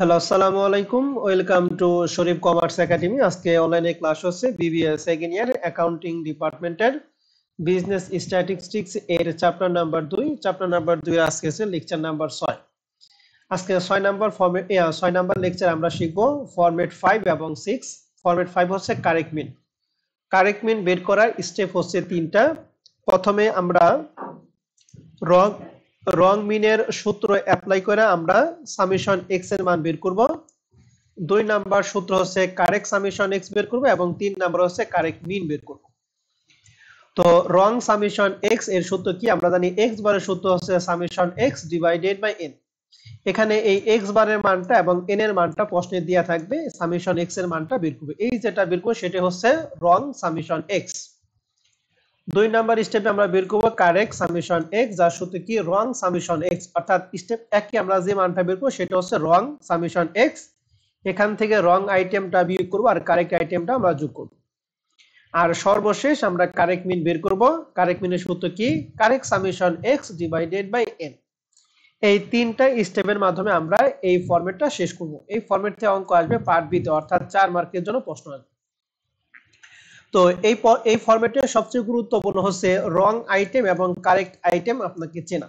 Hello আসসালামু আলাইকুম welcome to Sharif commerce academy আজকে অনলাইনে ক্লাস হচ্ছে বিবিএ সেকেন্ড ইয়ার অ্যাকাউন্টিং ডিপার্টমেন্টের বিজনেস স্ট্যাটিস্টিক্স এর চ্যাপ্টার নাম্বার দুই চ্যাপ্টার নাম্বার দুই আজকে আছে লেকচার নাম্বার ছয় আজকে ছয় নাম্বার ফর্মেট ছয় নাম্বার লেকচার আমরা শিখব ফর্মেট ফাইভ এবং সিক্স ফর্মেট ফাইভ হচ্ছে কারেক্ট মিন কারেক্ট মিন বের করার স্টেপ হচ্ছে তিনটা প্রথমে আমরা রং রং মিনের সূত্র অ্যাপ্লাই করে আমরা সামিশন এক্স এর মান বের করব দুই নাম্বার সূত্র হচ্ছে কারেক্ট সামিশন এক্স বের করব এবং তিন নাম্বার হচ্ছে কারেক্ট মিন বের করব তো রং সামিশন এক্স এর সূত্র কি আমরা জানি এক্স বারের সূত্র হচ্ছে summation X divided by N এখানে এই এক্স বারের মানটা এবং এন এর মানটা প্রশ্নে দেওয়া থাকবে সামিশন এক্স এর মানটা বের করবে এই যেটা বের করবে সেটা হচ্ছে রং সামিশন এক্স দুই নাম্বার স্টেপে আমরা বের করব কারেক্ট সামেশন এক্স যার সূত্র কি রং সামেশন এক্স অর্থাৎ স্টেপ একে আমরা যে মানটা বের করব সেটা হচ্ছে রং সামেশন এক্স এখান থেকে রং আইটেমটা বিয়োগ করব আর কারেক্ট আইটেমটা আমরা যোগ করব আর সর্বশেষ আমরা কারেক্ট মিন বের করব কারেক্ট মিনের সূত্র কি correct summation X divided by N এই তিনটা স্টেপের মাধ্যমে আমরা এই ফরম্যাটটা শেষ করব এই ফরম্যাট থেকে অঙ্ক আসবে পার্ট বিতে অর্থাৎ চার মার্কের জন্য প্রশ্ন আসবে তো এই এই ফরম্যাটে সবচেয়ে গুরুত্বপূর্ণ হচ্ছে রং আইটেম এবং কারেক্ট আইটেম আপনাকে চেনা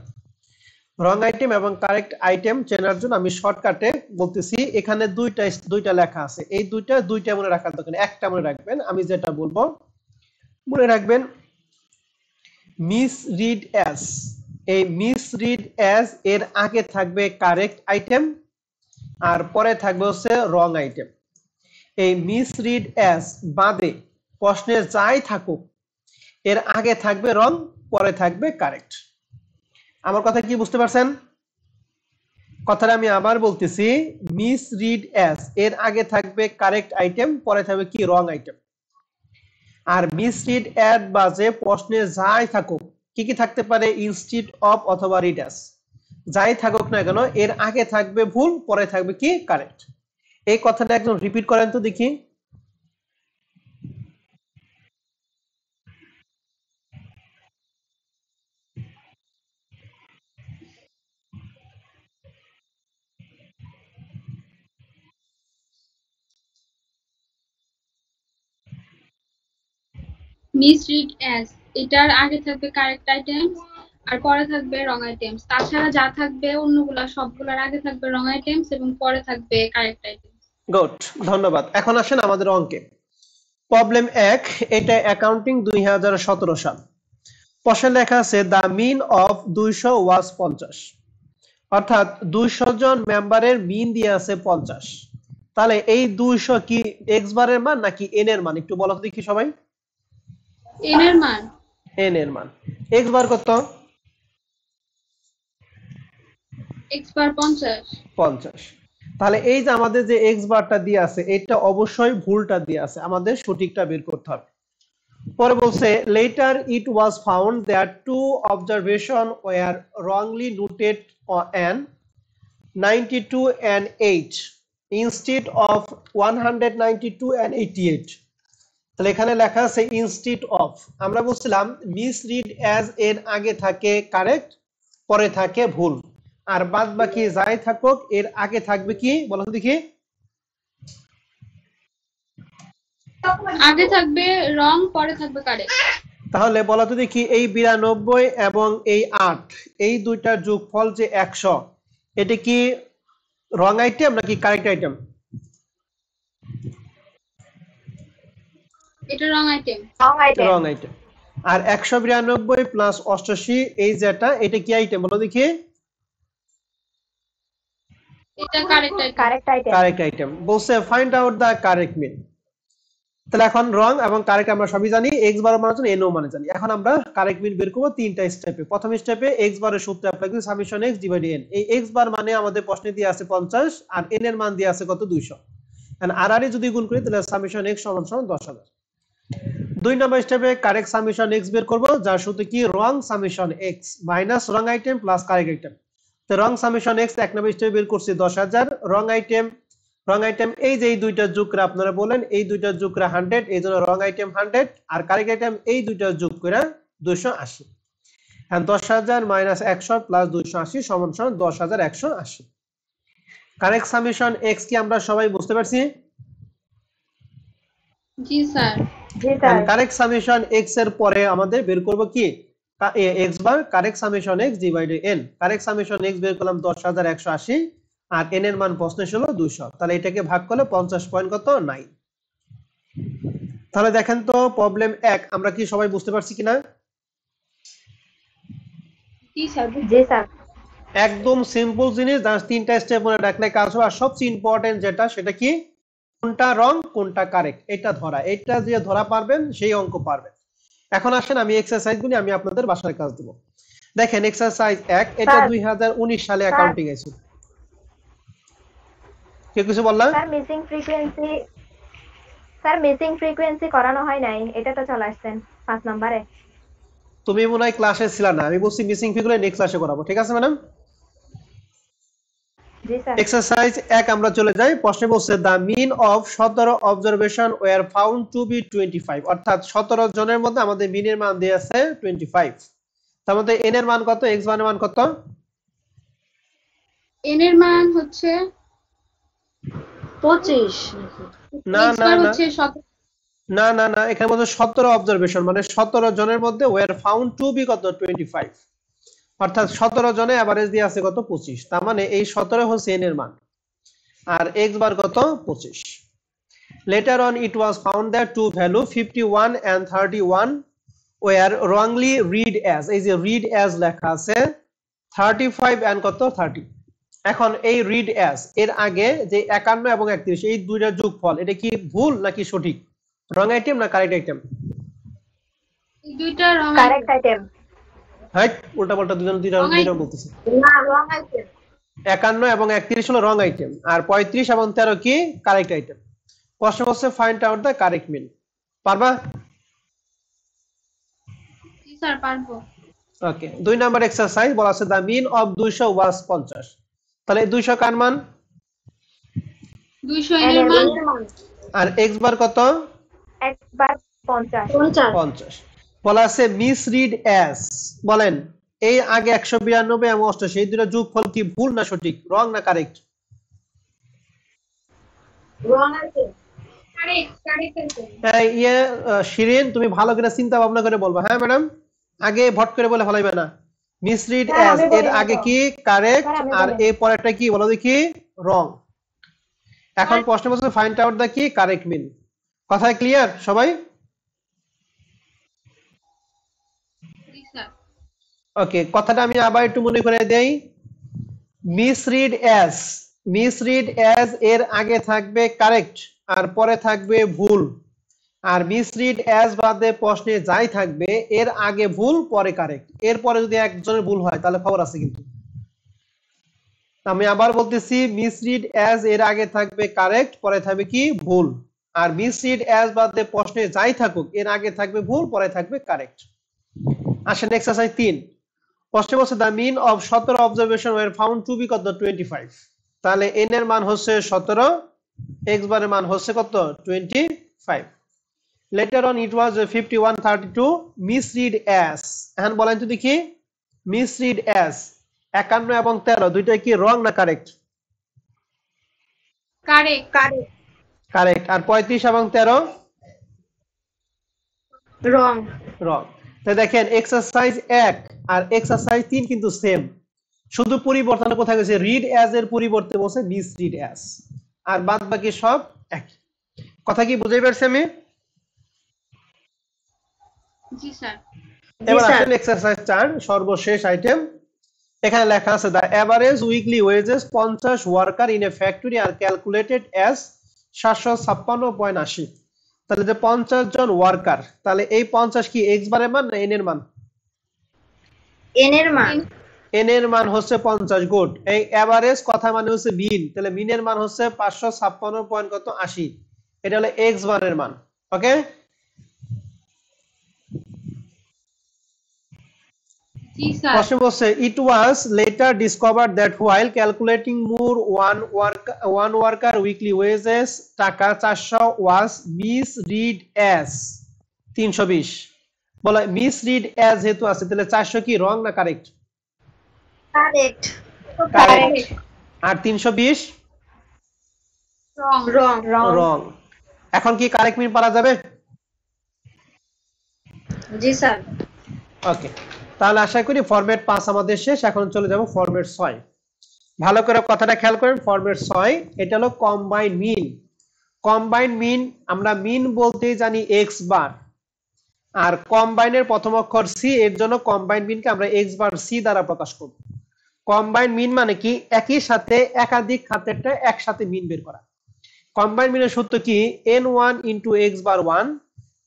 রং আইটেম এবং কারেক্ট আইটেম চেনার জন্য আমি শর্টকাটে বলতেছি এখানে দুইটা দুইটা লেখা আছে এই দুইটা দুইটা মনে রাখার দরকার একটা মনে রাখবেন আমি যেটা বলবো মনে রাখবেন মিস রিড অ্যাস এই মিস রিড অ্যাস এর আগে থাকবে কারেক্ট আইটেম আর পরে থাকবে হচ্ছে রং আইটেম এই মিস রিড অ্যাস বাদে প্রশ্নে যাই থাকুক এর আগে থাকবে রং পরে থাকবে কারেক্ট আমার কথা কি বুঝতে পারছেন কথাটা আমি আবার বলতেছি মিস রিড অ্যাস এর আগে থাকবে কারেক্ট আইটেম পরে থাকবে কি রং আইটেম আর মিস রিড অ্যাড বাজে প্রশ্নে যাই থাকুক কি কি থাকতে পারে ইনস্টিট অফ অথবা রিড অ্যাস যাই থাকুক না কেন এর আগে থাকবে ভুল পরে থাকবে কি কারেক্ট এই কথাটা একদম রিপিট করেন তো দেখি মিস রিড এটার আগে থাকবে কারেক্ট আইটেমস আর পরে থাকবে রং আইটেমস তাছাড়া যা থাকবে অন্যগুলা সবগুলোর আগে থাকবে রং আইটেমস এবং পরে থাকবে কারেক্ট আইটেমস গুড ধন্যবাদ এখন আসেন আমাদের অঙ্কে প্রবলেম এক এটা অ্যাকাউন্টিং দুই সতেরো সাল পশে লেখা আছে দ্য মিন অফ দুইশো ওয়াজ পঞ্চাশ অর্থাৎ দুইশো জন মেম্বারের মিন দিয়ে আছে পঞ্চাশ তাহলে এই দুইশো কি এক্স বারের মান নাকি এন এর মান একটু বলো দেখি সবাই n এর মান x বার কত x বার 50 50 তাহলে এই যে আমাদের যে x বারটা দিয়ে আছে এটা অবশ্যই ভুলটা দিয়ে আছে আমাদের সঠিকটা বের করতে হবে পরে বলছে later it was found that two observation were wrongly noted an 92 and 8 instead of 192 and 88 তাহলে এখানে লেখা আছে ইনস্টিট অফ আমরা বলছিলাম মিসরিড রিড অ্যাজ এর আগে থাকে কারেক্ট পরে থাকে ভুল আর বাদ বাকি যাই থাকুক এর আগে থাকবে কি বলো দেখি আগে থাকবে রং পরে থাকবে কারেক্ট তাহলে বলো তো দেখি এই বিরানব্বই এবং এই আট এই দুইটার যোগফল যে একশো এটা কি রং আইটেম নাকি কারেক্ট আইটেম এটা রং আইটেম রং আইটেম আর একশো প্লাস অষ্টাশি এই যেটা এটা কি আইটেম বলো দেখি কারেক্ট আইটেম বলছে find out the correct mean তাহলে এখন রং এবং কারেক্ট আমরা সবই জানি এক্স মানে জানি মানে জানি এখন আমরা কারেক্ট মিন বের করবো তিনটা স্টেপে প্রথম স্টেপে এক্স বারের সূত্র অ্যাপ্লাই করি সামেশন এক্স ডিভাইড এন এই এক্স বার মানে আমাদের প্রশ্নে দিয়ে আছে পঞ্চাশ আর এন এর মান দিয়ে আছে কত দুইশো আর আর যদি গুণ করি তাহলে সামেশন এক্স সমান সমান হাজার দুই নম্বর স্টেপে কারেক্ট সামেশন এক্স বের করব যার সূত্র কি wrong summation X minus wrong item plus correct item তো রং সামেশন এক্স এক নম্বর স্টেপে বের করছি দশ হাজার রং আইটেম রং আইটেম এই যে এই দুইটা করে আপনারা বলেন এই দুইটা করে হান্ড্রেড এই জন্য রং আইটেম হান্ড্রেড আর কারেক্ট আইটেম এই দুইটা যুগ করে দুশো আশি হ্যাঁ দশ হাজার মাইনাস একশো প্লাস দুশো আশি সমান সমান দশ হাজার একশো আশি কারেক্ট সামেশন এক্স কি আমরা সবাই বুঝতে পারছি জি স্যার কারেক্ট সামেশন x এর পরে আমাদের বের করব কি x bar correct summation x divided n correct summation x বের করলাম 10180 আর n এর মান প্রশ্নে ছিল 200 তাহলে এটাকে ভাগ করলে 50 পয়েন্ট কত 9 তাহলে দেখেন তো প্রবলেম 1 আমরা কি সবাই বুঝতে পারছি কিনা জি স্যার জি স্যার একদম সিম্পল জিনিস জাস্ট তিনটা স্টেপ মনে রাখলে কাজ হবে আর সবচেয়ে ইম্পর্টেন্ট যেটা সেটা কি কোনটা রং কোনটা কারেক্ট এটা ধরা এটা যে ধরা পারবেন সেই অঙ্ক পারবেন এখন আসেন আমি এক্সারসাইজ গুলি আমি আপনাদের বাসার কাজ দেবো দেখেন এক্সারসাইজ এক এটা দুই সালে অ্যাকাউন্টিং এ ছিল কে কিছু বললাম sir missing frequency sir missing frequency করানো হয় নাই এটা তো চলে আসছেন পাঁচ নম্বরে তুমি মনে হয় ক্লাসে ছিল না আমি বলছি মিসিং ফ্রিকোয়েন্সি নেক্সট ক্লাসে করাবো ঠিক আছে ম্যাডাম এক্সারসাইজ এক আমরা চলে যাই প্রশ্নে বলছে মিন অফ সতেরো observation were found to be twenty five অর্থাৎ সতেরো জনের মধ্যে আমাদের এর মান দিয়ে আছে টোয়েন্টি ফাইভ তার মধ্যে এন এর মান কত এক্স ওয়ানের মান কত এন এর মান হচ্ছে পঁচিশ না না না না না না এখানে বলছে সতেরো অবজারভেশন মানে সতেরো জনের মধ্যে ওয়ার ফাউন্ড টু বি কত টোয়েন্টি ফাইভ অর্থাৎ সতেরো জনে অ্যাভারেজ দিয়ে আছে কত পঁচিশ তার মানে এই সতেরো হচ্ছে এন এর মান আর এক্স বার কত পঁচিশ later on it was found that two value fifty one and thirty one were wrongly read as এই যে রিড অ্যাজ লেখা আছে থার্টি ফাইভ অ্যান্ড কত থার্টি এখন এই রিড অ্যাজ এর আগে যে একান্ন এবং একত্রিশ এই দুইটার যোগফল এটা কি ভুল নাকি সঠিক রং আইটেম না কারেক্ট আইটেম দুইটা কারেক্ট আইটেম হ্যাট উল্টাপাল্টা দুজন দুই রকম বলতেছে না এবং একত্রিশ হলো রং আইটেম আর পঁয়ত্রিশ এবং তেরো কি কারেক্ট আইটেম প্রশ্ন হচ্ছে ফাইন্ড আউট দ্য কারেক্ট মিল পারবা ওকে দুই নাম্বার এক্সারসাইজ বলা আছে দা মিন অফ দুইশো ওয়াজ পঞ্চাশ তাহলে দুইশো কার মান আর এক্স বার কত x বার 50 50 বলা আছে মিস রিড অ্যাস বলেন এই আগে একশো বিরানব্বই এবং অষ্টাশি এই দুটো যোগফল কি ভুল না সঠিক রং না কারেক্ট ইয়ে, শিরিন তুমি ভালো করে চিন্তা ভাবনা করে বলবা হ্যাঁ ম্যাডাম আগে ভট করে বলে ফলাইবে না মিস রিড অ্যাজ এর আগে কি কারেক্ট হ্যাঁ, আর এর পরেরটা কি বলো দেখি রং এখন হ্যাঁ। প্রশ্ন বলছে ফাইন্ড আউট দা কি কারেক্ট মিন কথা ক্লিয়ার সবাই ওকে কথাটা আমি আবার একটু মনে করে দেই মিসরিড অ্যাজ মিসরিড অ্যাজ এর আগে থাকবে কারেক্ট আর পরে থাকবে ভুল আর মিসরিড অ্যাজ বাদে প্রশ্নে যাই থাকবে এর আগে ভুল পরে কারেক্ট এর পরে যদি একজনের ভুল হয় তাহলে খবর আছে কিন্তু আমি আবার বলতেছি মিসরিড অ্যাজ এর আগে থাকবে কারেক্ট পরে থাকবে কি ভুল আর মিসরিড অ্যাজ বাদে প্রশ্নে যাই থাকুক এর আগে থাকবে ভুল পরে থাকবে কারেক্ট আসেন এক্সারসাইজ তিন প্রশ্ন বলছে দ্য মিন অফ সতেরো observation were found to be কত টোয়েন্টি ফাইভ তাহলে এন এর মান হচ্ছে সতেরো এক্স বারের মান হচ্ছে কত twenty five later on it was fifty one thirty two misread as এখন বলেন তো দেখি মিস রিড অ্যাস একান্ন এবং তেরো দুইটা কি রং না কারেক্ট কারেক্ট আর পঁয়ত্রিশ এবং তেরো রং রং তাই দেখেন এক্সারসাইজ এক আর এক্সারসাইজ তিন কিন্তু সেম শুধু পরিবর্তন কোথায় গেছে রিড অ্যাজ এর পরিবর্তে বসে মিস রিড অ্যাজ আর বাদ বাকি সব এক কথা কি বুঝাই পারছি আমি এবার আসেন এক্সারসাইজ চার সর্বশেষ আইটেম এখানে লেখা আছে দ্য অ্যাভারেজ উইকলি ওয়েজেস পঞ্চাশ worker in a factory are calculated as সাতশো ছাপ্পান্ন পয়েন্ট আশি তাহলে যে পঞ্চাশ জন ওয়ার্কার তাহলে এই পঞ্চাশ কি এক্স বারের মান না এন এর মান এন এর মান এন এর মান হচ্ছে পঞ্চাশ গুড এই এভারেজ কথা মানে হচ্ছে মিন তাহলে মিনের মান হচ্ছে পাঁচশো ছাপ্পান্ন পয়েন্ট কত আশি এটা হলো এক্স বারের মান ওকে প্রশ্ন বলছে it was later discover that while calculating more one work one worker weekly wages টাকা চারশো ওয়াজ মিস রিড অ্যাজ তিনশো বিশ বলে মিস রিড অ্যাজ যেহেতু আছে তাহলে চারশো কি রং না কারেক্ট কারেক্ট আর তিনশো বিশ রং এখন কি কারেক্ট মিন পারা যাবে তাহলে আশা করি ফরম্যাট পাঁচ আমাদের শেষ এখন চলে যাব ফরম্যাট ছয় ভালো করে কথাটা খেয়াল করেন ফরম্যাট ছয় এটা হলো কম্বাইন মিন কম্বাইন মিন আমরা মিন বলতেই জানি এক্স বার আর কম্বাইনের প্রথম অক্ষর সি এর জন্য কম্বাইন মিনকে আমরা এক্স বার সি দ্বারা প্রকাশ করব কম্বাইন মিন মানে কি একই সাথে একাধিক খাতেরটা একসাথে মিন বের করা কম্বাইন মিনের সূত্র কি n one into x bar one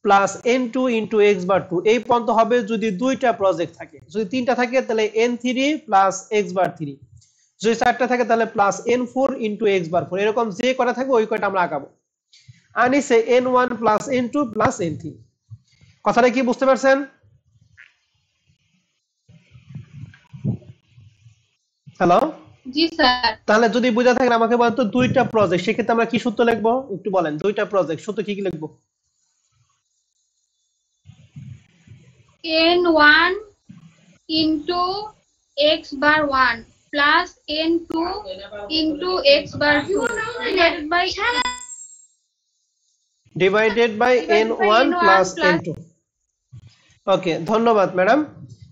plus n two into x bar two এই পর্যন্ত হবে যদি দুইটা প্রজেক্ট থাকে যদি তিনটা থাকে তাহলে n three plus x bar three যদি চারটা থাকে তাহলে plus n four into x bar four এরকম যে কটা থাকবে ওই কটা আমরা আঁকাবো আনিছে n one plus n two plus n three কথাটা কি বুঝতে পারছেন হ্যালো জি স্যার তাহলে যদি বুঝা থাকে আমাকে বলেন তো দুইটা প্রজেক্ট সেক্ষেত্রে আমরা কি সূত্র লিখবো একটু বলেন দুইটা প্রজেক্ট সূত্র কি কি লিখবো n1 into x bar 1 plus n2 into x bar 2 divided by divided by n1 plus n2 ওকে ধন্যবাদ ম্যাডাম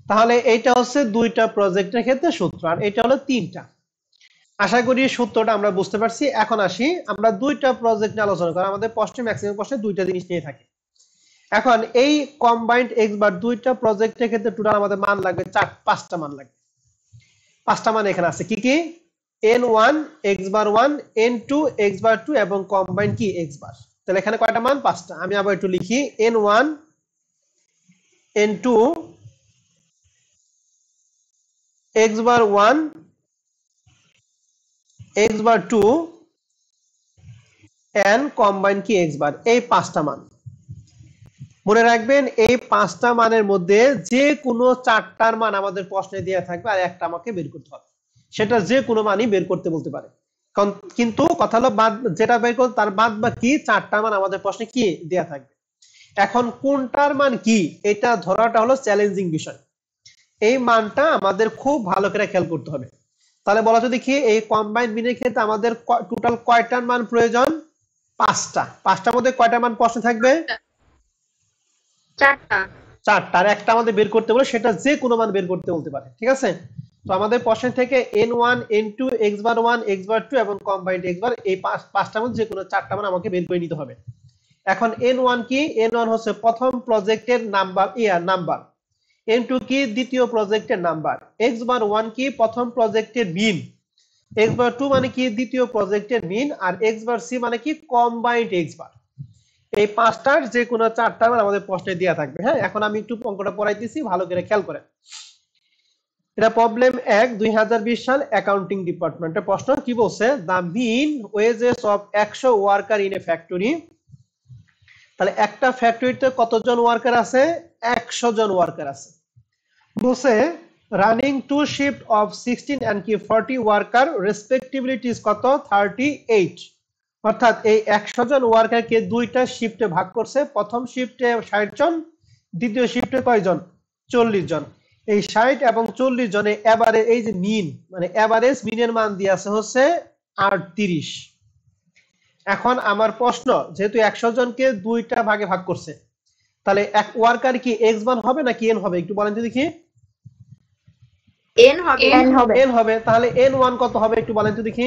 তাহলে এইটা হচ্ছে দুইটা প্রজেক্টের ক্ষেত্রে সূত্র আর এটা হলো তিনটা আশা করি সূত্রটা আমরা বুঝতে পারছি এখন আসি আমরা দুইটা প্রজেক্ট নিয়ে আলোচনা করি আমাদের পশ্চিম ম্যাক্সিমাম প্রশ্নে দুইটা জিনিস নিয়ে থাকি এখন এই কম্বাইন্ড এক্স বার দুইটা প্রজেক্টের ক্ষেত্রে টোটাল আমাদের মান লাগবে চার পাঁচটা মান লাগবে পাঁচটা মান এখানে আছে কি কি n one x bar one n two x bar two এবং কম্বাইন্ড কি এক্স বার তাহলে এখানে কয়টা মান পাঁচটা আমি আবার একটু লিখি n one n two x bar one x bar two n combine কি এক্স বার এই পাঁচটা মান মনে রাখবেন এই পাঁচটা মানের মধ্যে যে কোনো চারটার মান আমাদের প্রশ্নে দেওয়া থাকবে আর একটা আমাকে বের করতে হবে সেটা যে কোনো মানই বের করতে বলতে পারে কিন্তু কথা হলো বাদ যেটা বের করতে তার বাদ বা কি চারটা মান আমাদের প্রশ্নে কি দেওয়া থাকবে এখন কোনটার মান কি এটা ধরাটা হলো চ্যালেঞ্জিং বিষয় এই মানটা আমাদের খুব ভালো করে খেয়াল করতে হবে তাহলে বলা তো দেখি এই কম্বাইন মিনের ক্ষেত্রে আমাদের টোটাল কয়টার মান প্রয়োজন পাঁচটা পাঁচটার মধ্যে কয়টা মান প্রশ্ন থাকবে চারটা চারটা একটা আমাদের বের করতে বলে সেটা যে কোনো মান বের করতে বলতে পারে ঠিক আছে তো আমাদের থেকে বার বার এবং কম্বাইন্ড বার এই পাঁচটা যে কোনো চারটা মান আমাকে বের করে নিতে হবে এখন এন কি হচ্ছে প্রথম প্রজেক্টের number year number n two কি দ্বিতীয় প্রজেক্টের নাম্বার এক্স বার ওয়ান কি প্রথম প্রজেক্টের মিন এক্স বার টু মানে কি দ্বিতীয় প্রজেক্টের মিন আর এক্স বার সি মানে কি কম্বাইন্ড এক্স বার এই পাঁচটার যে কোনো চারটা মান আমাদের প্রশ্নে দেওয়া থাকবে হ্যাঁ এখন আমি একটু অঙ্কটা পড়াইতেছি ভালো করে খেয়াল করে এটা প্রবলেম এক দুই সাল অ্যাকাউন্টিং ডিপার্টমেন্টের প্রশ্ন কি বলছে দা মিন ওয়েজেস অফ একশো ওয়ার্কার ইন এ ফ্যাক্টরি তাহলে একটা ফ্যাক্টরিতে কতজন ওয়ার্কার আছে একশো জন ওয়ার্কার আছে বলছে running two shift of sixteen and কি ফর্টি ওয়ার্কার রেসপেক্টিভিলিটিস কত থার্টি এইট অর্থাৎ এই একশো জন ওয়ার্কারকে দুইটা শিফটে ভাগ করছে প্রথম শিফটে ষাট জন দ্বিতীয় শিফটে কয়জন চল্লিশ জন এই ষাট এবং চল্লিশ জনে এবারে এই যে মিন মানে এভারেজ মিনের মান দিয়ে আছে হচ্ছে আটত্রিশ এখন আমার প্রশ্ন যেহেতু একশো জনকে দুইটা ভাগে ভাগ করছে তাহলে এক ওয়ার্কার কি এক্স ওয়ান হবে নাকি এন হবে একটু বলেন তো দেখি এন হবে এন হবে তাহলে এন ওয়ান কত হবে একটু বলেন তো দেখি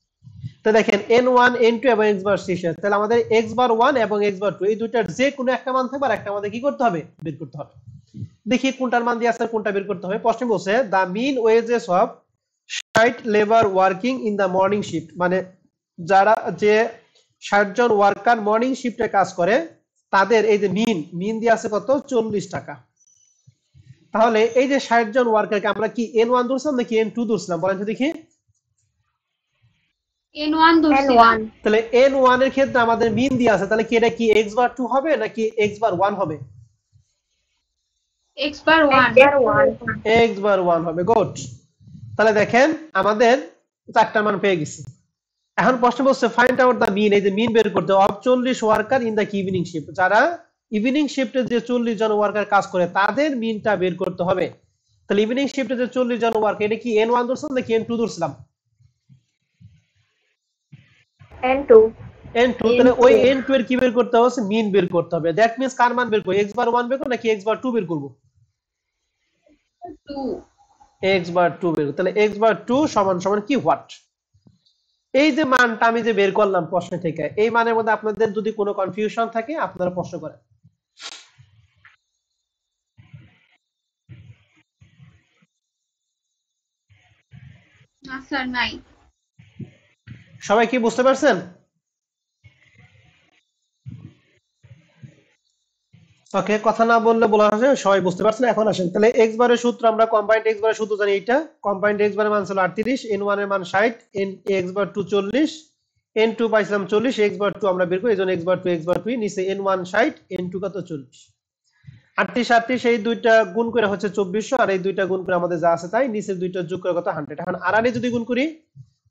তো দেখেন এন ওয়ান এন টু এবং x বার শেষ তাহলে আমাদের এক্স বার ওয়ান এবং এক্স বার টু এই দুইটার যে কোনো একটা মান থাকবে আর একটা আমাদের কি করতে হবে বের করতে হবে দেখি কোনটার মান দিয়ে আছে কোনটা বের করতে হবে প্রশ্ন বলছে দা মিন ওয়েজেস অফ ষাট labour working in the morning shift মানে যারা যে ষাট জন ওয়ার্কার মর্নিং শিফটে কাজ করে তাদের এই যে মিন মিন দিয়ে আছে কত চল্লিশ টাকা তাহলে এই যে ষাট জন ওয়ার্কারকে আমরা কি এন ওয়ান ধরছিলাম নাকি n2 টু ধরছিলাম বলেন তো দেখি n1 এর ক্ষেত্রে আমাদের মিন দিয়ে আছে তাহলে কি এটা কি বার হবে নাকি বার হবে বার হবে গুড তাহলে দেখেন আমাদের চারটা মান পেয়ে গেছি এখন প্রশ্ন বলছে ফাইন্ড আউট দা মিন এই যে মিন বের করতে অফ চল্লিশ worker in the evening shift যারা ইভিনিং শিফটে যে চল্লিশ জন ওয়ার্কার কাজ করে তাদের মিনটা বের করতে হবে তাহলে ইভিনিং শিফটে যে চল্লিশ জন ওয়ার্কার এটা কি ওয়ান ধরছিলাম নাকি এন টু ধরছিলাম n2 n2 তাহলে ওই n2 এর কি বের করতে হবে মিন বের করতে হবে দ্যাট মিন্স কার মান বের করব x বার 1 বের করব নাকি x বার 2 বের করব 2 x বার 2 বের তাহলে x বার 2 সমান সমান কি হোয়াট এই যে মানটা আমি যে বের করলাম প্রশ্ন থেকে এই মানের মধ্যে আপনাদের যদি কোনো কনফিউশন থাকে আপনারা প্রশ্ন করেন না স্যার নাই সবাই কি বুঝতে পারছেন ওকে কথা না বললে বলা আছে সবাই বুঝতে পারছেন এখন আসেন তাহলে এক্স বারের সূত্র আমরা কম্বাইন্ড এক্স বারের সূত্র জানি এটা কম্বাইন্ড এক্স বারের মান ছিল 38 এন ওয়ান এর মান 60 এন এক্স বার 2 40 এন 2 পাইছিলাম 40 এক্স বার 2 আমরা বের করি এজন্য এক্স বার 2 এক্স বার 2 নিচে এন ওয়ান 60 এন 2 কত 40 38 38 এই দুইটা গুণ করে হচ্ছে 2400 আর এই দুইটা গুণ করে আমাদের যা আছে তাই নিচের দুইটা যোগ করে কত 100 এখন আর আর যদি গুণ করি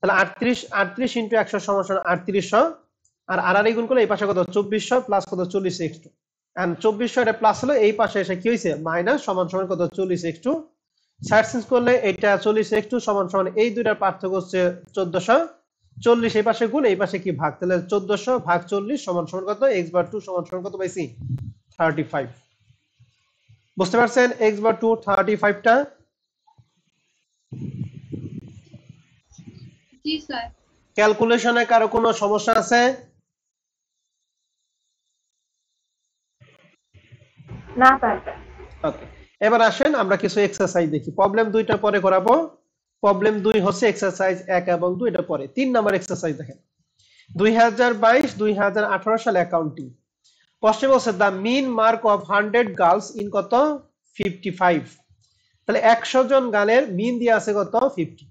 তাহলে আটত্রিশ আটত্রিশ ইন্টু একশো সমস্যা আটত্রিশশো আর আড়াই গুণ করলে এই পাশে কত চব্বিশশো প্লাস কত চল্লিশ এক্স টু অ্যান্ড চব্বিশশো এটা প্লাস হলো এই পাশে এসে কি হয়েছে মাইনাস সমান সমান কত চল্লিশ এক্স টু সাইড চেঞ্জ করলে এটা চল্লিশ এক্স টু সমান সমান এই দুইটার পার্থক্য হচ্ছে চোদ্দশো চল্লিশ এই পাশে গুণ এই পাশে কি ভাগ তাহলে চোদ্দশো ভাগ চল্লিশ সমান সমান কত এক্স বার টু সমান সমান কত পাইছি থার্টি ফাইভ বুঝতে পারছেন এক্স বার টু থার্টি ফাইভটা ক্যালকুলেশনে কারো কোনো সমস্যা আছে না স্যার এবার আসেন আমরা কিছু এক্সারসাইজ দেখি প্রবলেম দুইটা পরে করাবো প্রবলেম দুই হচ্ছে এক্সারসাইজ এক এবং দুই এটা পরে তিন নাম্বার এক্সারসাইজ দেখেন দুই হাজার বাইশ দুই হাজার আঠারো সাল অ্যাকাউন্টিং প্রশ্নে বলছে the mean mark of hundred girls in কত ফিফটি ফাইভ তাহলে একশো জন গালের মিন দিয়ে আছে কত ফিফটি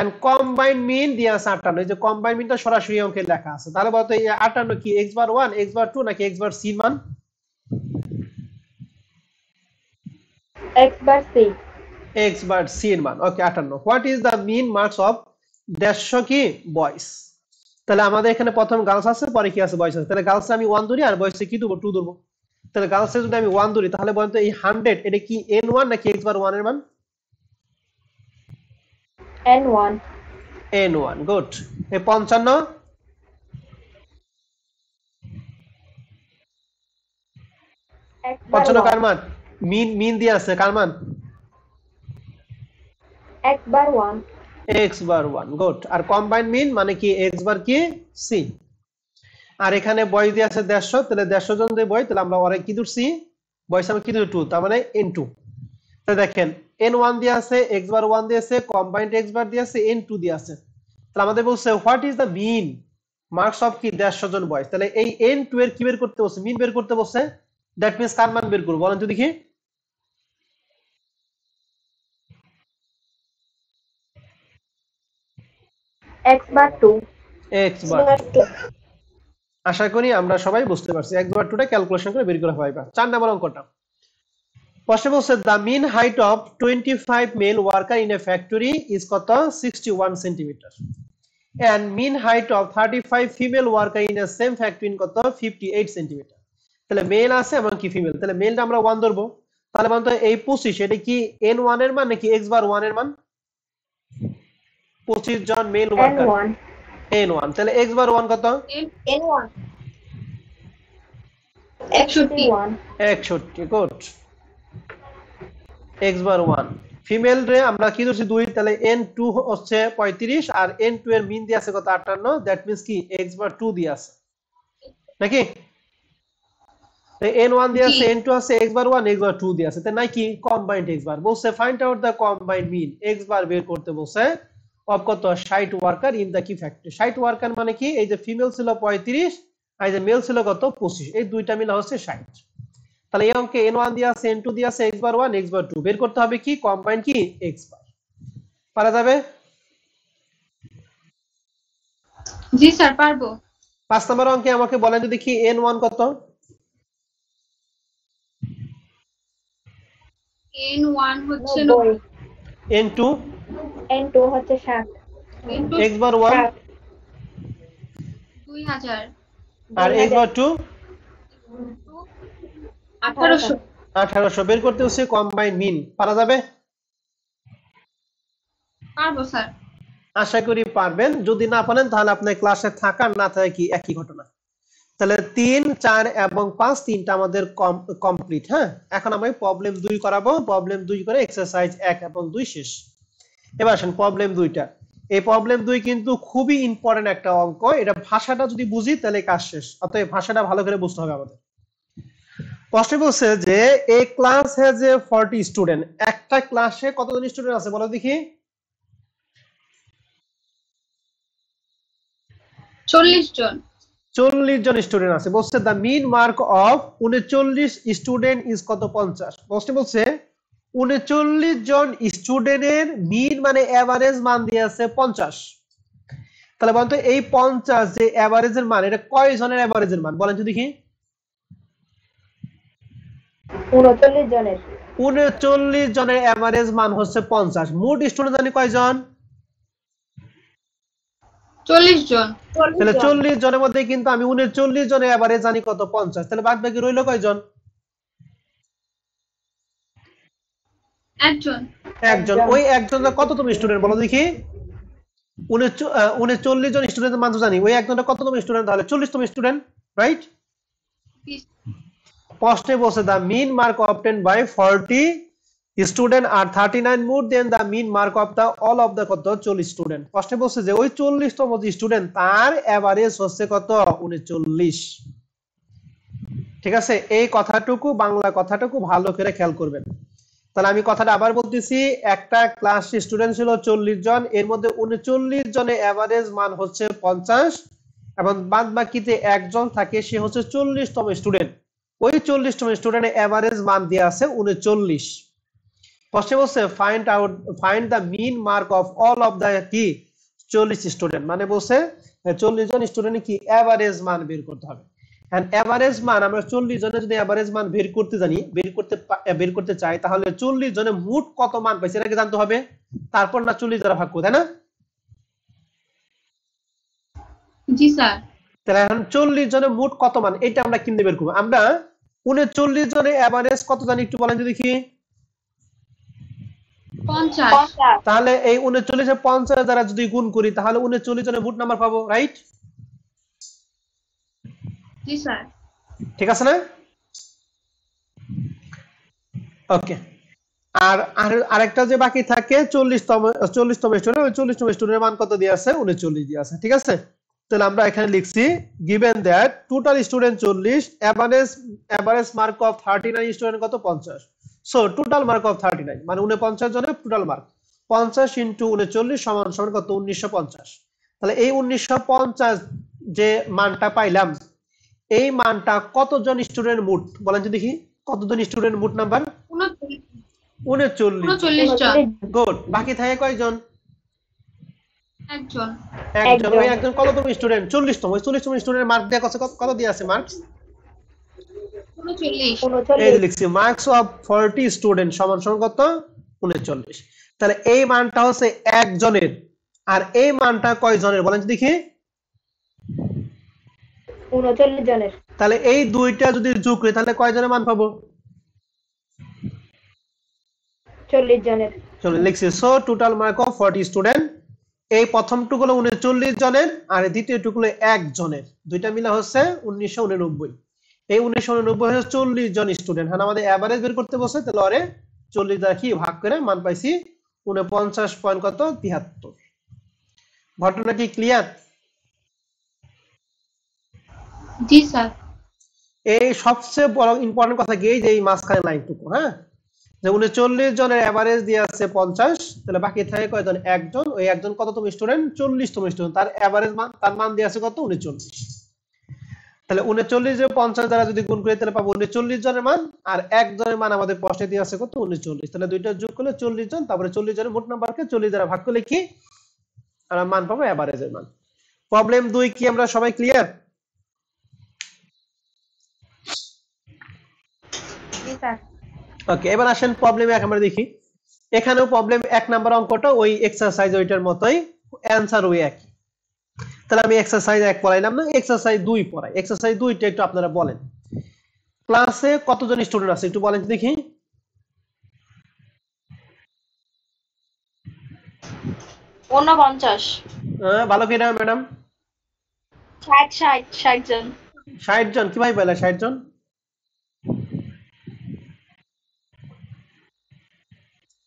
এন্ড কম্বাইন্ড মিন দিয়ে আছে আটান্ন এই যে কম্বাইন মিনটা সরাসরি অঙ্কে লেখা আছে তাহলে বলতো এই আটান্ন কি x bar one x bar two নাকি এক্স বার সি মান x bar c x bar c এর মান ওকে আটান্ন what is the mean marks of দেড়শো কি বয়স তাহলে আমাদের এখানে প্রথম গার্লস আছে পরে কি আছে বয়স আছে তাহলে গার্লসে আমি ওয়ান ধরি আর বয়সে কি দেবো টু ধরবো তাহলে গার্লসে যদি আমি ওয়ান ধরি তাহলে বলতো এই হান্ড্রেড এটা কি এন ওয়ান নাকি এক্স বার ওয়ান এর মান N1. N1, good. A good এ পঞ্চান্ন পঞ্চান্ন কার মান mean mean x bar 1 x bar 1 good আর কম্বাইন মিন মানে কি x বার কি c আর এখানে বয়স দিয়ে আছে 150 তাহলে 150 জন যদি বয় তাহলে আমরা ওরে কি সি বয়স আমরা কি ধরি 2 তার মানে n2 তাহলে দেখেন এন ওয়ান দিয়ে আছে এক্স বার ওয়ান দিয়ে আছে কম্বাইন্ড এক্স বার দিয়ে আছে এন টু দিয়ে আছে তাহলে আমাদের বলছে what is the mean marks of কি দেড়শো জন বয়স তাহলে এই এন টু এর কি বের করতে বলছে মিন বের করতে বলছে দ্যাট মিনস কার মান বের করবো বলেন তো দেখি x বার 2 x বার 2 আশা করি আমরা সবাই বুঝতে পারছি x বার 2টা ক্যালকুলেশন করে বের করা হয় চার নাম্বার অঙ্কটা প্রশ্নে বলছে the mean height of 25 male worker in a factory is কত sixty one centimetre mean height of thirty female worker in a same factory in কত ফিফটি এইট তাহলে মেল আছে এবং কি ফিমেল তাহলে মেলটা আমরা ওয়ান ধরবো তাহলে বলতো এই পঁচিশ এটা কি এন এর মান নাকি x বার ওয়ান এর মান পঁচিশ জন মেল ওয়ার্কার এন ওয়ান তাহলে এক্স বার ওয়ান কত এক্স বার ওয়ান ফিমেল রে আমরা কি ধরছি দুই তাহলে এন টু হচ্ছে পঁয়ত্রিশ আর এন টু এর মিন দিয়ে আছে কত আটান্ন দ্যাট মিনস কি এক্স বার টু দিয়ে আছে নাকি এন ওয়ান দিয়ে আছে এন টু আছে x bar one x bar two দিয়ে আছে তাই নাকি কম্বাইন্ড এক্স বার বলছে find out the combined mean x bar বের করতে বলছে অফ কত সাইট ওয়ার্কার ইন দ্য কি ফ্যাক্টরি সাইট ওয়ার্কার মানে কি এই যে ফিমেল ছিল পঁয়ত্রিশ আর এই যে মেল ছিল কত পঁচিশ এই দুইটা মিলা হচ্ছে সাইট তাহলে এই অঙ্কে এন ওয়ান দিয়ে আছে এন টু দিয়ে আছে x bar one x bar two বের করতে হবে কি কম্বাইন কি এক্স বার পারা যাবে জি স্যার পারবো পাঁচ নম্বর অঙ্কে আমাকে বলেন যদি কি এন ওয়ান কত এন হচ্ছে এন টু হচ্ছে সাত এক্স বার ওয়ান দুই আর এক্স বার টু আঠারোশো বের করতে হচ্ছে কম্বাইন মিন পারা যাবে পারবো স্যার আশা করি পারবেন যদি না পারেন তাহলে আপনার ক্লাসে না কি একই ঘটনা তাহলে এবং তিনটা আমাদের কমপ্লিট হ্যাঁ এখন আমি প্রবলেম দুই করাবো প্রবলেম দুই করে এক্সারসাইজ এক এবং দুই শেষ এবার আসেন প্রবলেম দুইটা এই প্রবলেম দুই কিন্তু খুবই ইম্পর্টেন্ট একটা অঙ্ক এটা ভাষাটা যদি বুঝি তাহলে কাজ শেষ অতএব ভাষাটা ভালো করে বুঝতে হবে আমাদের প্রশ্নে বলছে যে a class has a 40 student একটা ক্লাসে কতজন স্টুডেন্ট আছে বলো দেখি জন জন স্টুডেন্ট আছে বলছে mean mark of student is কত বলছে জন স্টুডেন্টের মিন মানে এভারেজ মান দিয়েছে পঞ্চাশ তাহলে বলতো এই পঞ্চাশ যে এভারেজের মান এটা কয় জনের এভারেজের মান বলেন তো দেখি উনচল্লিশ জনের এভারেজ মান হচ্ছে পঞ্চাশ মোট স্টুডেন্ট জানি কয়জন চল্লিশ জন তাহলে চল্লিশ জনের মধ্যে কিন্তু আমি উনচল্লিশ জনের এভারেজ জানি কত পঞ্চাশ তাহলে বাদ বাকি রইল কয়জন একজন একজন ওই কত তুমি স্টুডেন্ট বলো দেখি উনচল্লিশ জন স্টুডেন্ট মাত্র জানি ওই কত তুমি স্টুডেন্ট তাহলে তুমি স্টুডেন্ট রাইট প্রশ্নে বলছে the mean mark mark by forty student are thirty nine more than the mean mark of the all of the কত চল্লিশ স্টুডেন্ট প্রশ্নে বলছে যে ওই চল্লিশতম তম যে স্টুডেন্ট তার এভারেজ হচ্ছে কত উনিশ ঠিক আছে এই কথাটুকু বাংলা কথাটুকু ভালো করে খেয়াল করবেন তাহলে আমি কথাটা আবার বলতেছি একটা ক্লাস স্টুডেন্ট ছিল চল্লিশ জন এর মধ্যে উনচল্লিশ জনের অ্যাভারেজ মান হচ্ছে পঞ্চাশ এবং বাদ বাকিতে একজন থাকে সে হচ্ছে চল্লিশতম স্টুডেন্ট ওই চল্লিশতম স্টুডেন্ট অ্যাভারেজ মান দিয়ে আছে উনচল্লিশ প্রশ্নে বলছে find out find the mean mark of all of the কি চল্লিশ স্টুডেন্ট মানে বলছে চল্লিশ জন স্টুডেন্ট কি অ্যাভারেজ মান বের করতে হবে অ্যাভারেজ মান আমরা চল্লিশ জনের যদি অ্যাভারেজ মান বের করতে জানি বের করতে বের করতে চাই তাহলে চল্লিশ জনের মোট কত মান পাইছে এটাকে জানতে হবে তারপর না চল্লিশ দ্বারা ভাগ করবো তাই না জি স্যার তাহলে এখন চল্লিশ জনের মোট কত মান এটা আমরা কিনতে বের করবো আমরা উনচল্লিশ জনের অ্যাভারেজ কত জানি একটু বলেন দেখি তাহলে এই উনচল্লিশে পঞ্চাশ দ্বারা যদি গুণ করি তাহলে উনচল্লিশ জনের ভোট নাম্বার পাবো রাইট ঠিক আছে না ওকে আর আরেকটা যে বাকি থাকে চল্লিশতম চল্লিশতম স্টুডেন্ট চল্লিশতম স্টুডেন্টের মান কত দিয়ে আছে উনচল্লিশ দিয়ে আছে ঠিক আছে তাহলে আমরা এখানে লিখছি গিভেন দ্যাট টোটাল স্টুডেন্ট চল্লিশ average average mark of thirty nine student কত পঞ্চাশ so total mark of thirty nine মানে উনপঞ্চাশ জনের টোটাল মার্ক পঞ্চাশ ইন্টু উনচল্লিশ সমান সমান কত উনিশশো পঞ্চাশ তাহলে এই উনিশশো পঞ্চাশ যে মানটা পাইলাম এই মানটা কতজন স্টুডেন্ট মোট বলেন তো দেখি কতজন স্টুডেন্ট মোট নাম্বার উনচল্লিশ গুড বাকি থাকে কয়জন এই একজনের আর এই মানটা কয়জনের বলেন দেখি জনের তাহলে এই দুইটা যদি যোগ করি তাহলে কয়জনের মান পাবো 40 জনের চলো লিখছি so total mark of 40 student এই প্রথম টুকুলো উনচল্লিশ জনের আর দ্বিতীয় টুকুলো এক জনের দুইটা মিলা হচ্ছে উনিশশো উননব্বই এই উনিশশো উননব্বই হচ্ছে চল্লিশ জন স্টুডেন্ট হ্যাঁ আমাদের অ্যাভারেজ বের করতে বসে তাহলে ওরে চল্লিশ দ্বারা কি ভাগ করে মান পাইছি উনপঞ্চাশ পয়েন্ট কত তিহাত্তর ঘটনা কি ক্লিয়ার জি স্যার এই সবচেয়ে বড় ইম্পর্টেন্ট কথা কি এই যে এই মাঝখানে লাইনটুকু হ্যাঁ যে উনিশ জনের অ্যাভারেজ দিয়ে আছে পঞ্চাশ তাহলে বাকি থাকে কয়জন একজন ওই একজন কততম স্টুডেন্ট চল্লিশতম স্টুডেন্ট তার অ্যাভারেজ মান তার মান দিয়ে আছে কত উনচল্লিশ তাহলে উনচল্লিশ পঞ্চাশ দ্বারা যদি গুণ করি তাহলে পাবো উনচল্লিশ জনের মান আর একজনের মান আমাদের প্রশ্নে দিয়ে আছে কত উনচল্লিশ তাহলে দুইটা যোগ করলে চল্লিশ জন তারপরে চল্লিশ জনের মোট নাম্বারকে চল্লিশ দ্বারা ভাগ করলে কি আমরা মান পাবো অ্যাভারেজের মান প্রবলেম দুই কি আমরা সবাই ক্লিয়ার জি স্যার ওকে এবার আসেন প্রবলেম এক আমরা দেখি এখানেও প্রবলেম এক নাম্বার অঙ্কটা ওই এক্সারসাইজ ওইটার মতোই অ্যান্সার ওই একই তাহলে আমি এক্সারসাইজ এক পড়াইলাম না এক্সারসাইজ দুই পড়াই এক্সারসাইজ দুইটা একটু আপনারা বলেন ক্লাসে কতজন স্টুডেন্ট আছে একটু বলেন দেখি ভালো কিনা ম্যাডাম ষাট জন ষাট জন কিভাবে পেলা ষাট জন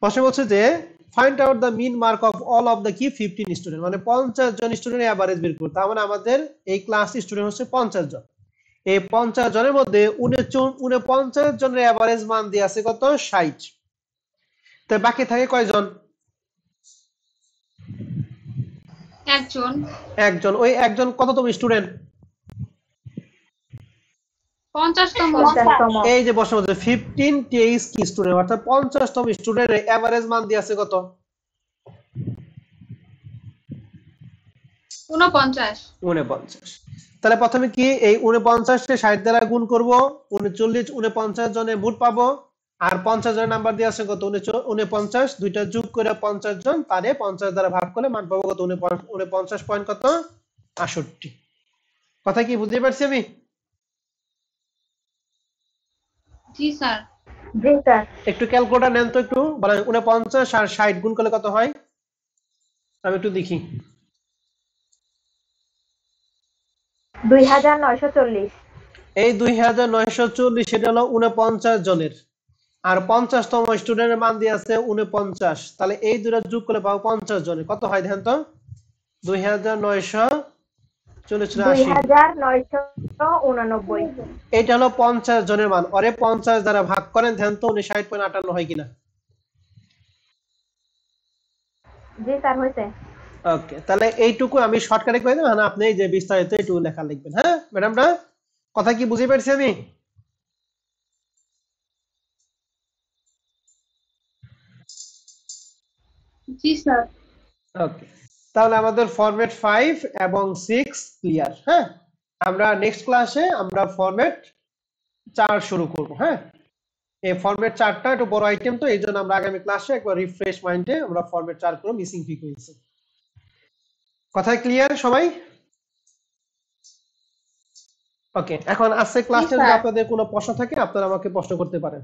প্রশ্ন বলছে যে find out the mean mark of all of the কি ফিফটিন স্টুডেন্ট মানে পঞ্চাশ জন স্টুডেন্ট অ্যাভারেজ বের করতে তার মানে আমাদের এই ক্লাস স্টুডেন্ট হচ্ছে পঞ্চাশ জন এই পঞ্চাশ জনের মধ্যে উনে পঞ্চাশ জনের অ্যাভারেজ মান দিয়ে আছে কত ষাট তো বাকি থাকে কয়জন একজন একজন ওই একজন কততম স্টুডেন্ট পঞ্চাশতম এই যে বসে বলছে ফিফটিন টিএইচ কি স্টুডেন্ট অর্থাৎ পঞ্চাশতম স্টুডেন্ট এভারেজ মান কত তাহলে প্রথমে কি এই ষাট দ্বারা গুণ করবো উনচল্লিশ উনপঞ্চাশ জনে ভোট পাবো আর পঞ্চাশ জনের নাম্বার দিয়ে আছে কত উনপঞ্চাশ দুইটা যোগ করে পঞ্চাশ জন তারে পঞ্চাশ দ্বারা ভাগ করলে মান পাবো কত উনপঞ্চাশ পয়েন্ট কত আষট্টি কথা কি বুঝতে পারছি আমি জি স্যার জি স্যার একটু ক্যালকুলেটর নেন তো একটু মানে 49 আর 60 গুণ করলে কত হয় আমি একটু দেখি 2940 এই 2940 সেটা হলো উনপঞ্চাশ জনের আর 50 তম স্টুডেন্টের মান দিয়ে আছে 49 তাহলে এই দুটা যোগ করলে পাবো পঞ্চাশ জনের কত হয় ধ্যান তো 2940 এটা হলো পঞ্চাশ জনের মান অরে পঞ্চাশ দ্বারা ভাগ করেন ধ্যান তো উনি ষাট পয়েন্ট আটান্ন হয় কিনা ওকে তাহলে এইটুকু আমি শর্টকাটে করে দেবো আপনি যে বিস্তারিত এইটুকু লেখা লিখবেন হ্যাঁ ম্যাডামরা কথা কি বুঝে পেরেছি আমি জি স্যার ওকে তাহলে আমাদের ফরম্যাট ফাইভ এবং সিক্স ক্লিয়ার হ্যাঁ আমরা নেক্সট ক্লাসে আমরা ফরম্যাট চার শুরু করব হ্যাঁ এই ফরম্যাট চারটা একটু বড় আইটেম তো এই জন্য আমরা আগামী ক্লাসে একবার রিফ্রেশ মাইন্ডে আমরা ফরম্যাট চার করব মিসিং ফ্রিকোয়েন্সি কথায় ক্লিয়ার সবাই ওকে এখন আজকে ক্লাসে যদি আপনাদের কোনো প্রশ্ন থাকে আপনারা আমাকে প্রশ্ন করতে পারেন